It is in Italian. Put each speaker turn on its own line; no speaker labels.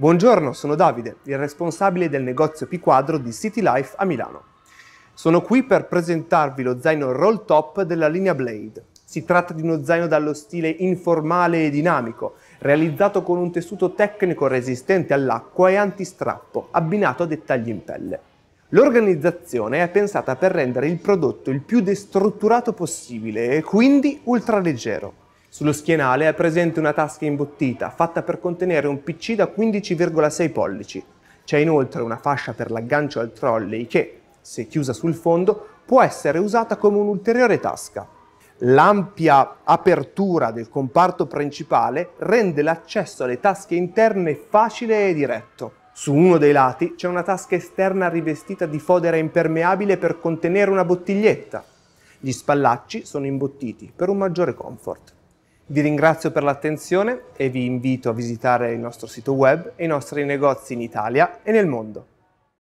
Buongiorno, sono Davide, il responsabile del negozio P-Quadro di City Life a Milano. Sono qui per presentarvi lo zaino roll top della linea Blade. Si tratta di uno zaino dallo stile informale e dinamico, realizzato con un tessuto tecnico resistente all'acqua e antistrappo, abbinato a dettagli in pelle. L'organizzazione è pensata per rendere il prodotto il più destrutturato possibile e quindi ultraleggero. Sullo schienale è presente una tasca imbottita fatta per contenere un PC da 15,6 pollici. C'è inoltre una fascia per l'aggancio al trolley che, se chiusa sul fondo, può essere usata come un'ulteriore tasca. L'ampia apertura del comparto principale rende l'accesso alle tasche interne facile e diretto. Su uno dei lati c'è una tasca esterna rivestita di fodera impermeabile per contenere una bottiglietta. Gli spallacci sono imbottiti per un maggiore comfort. Vi ringrazio per l'attenzione e vi invito a visitare il nostro sito web e i nostri negozi in Italia e nel mondo.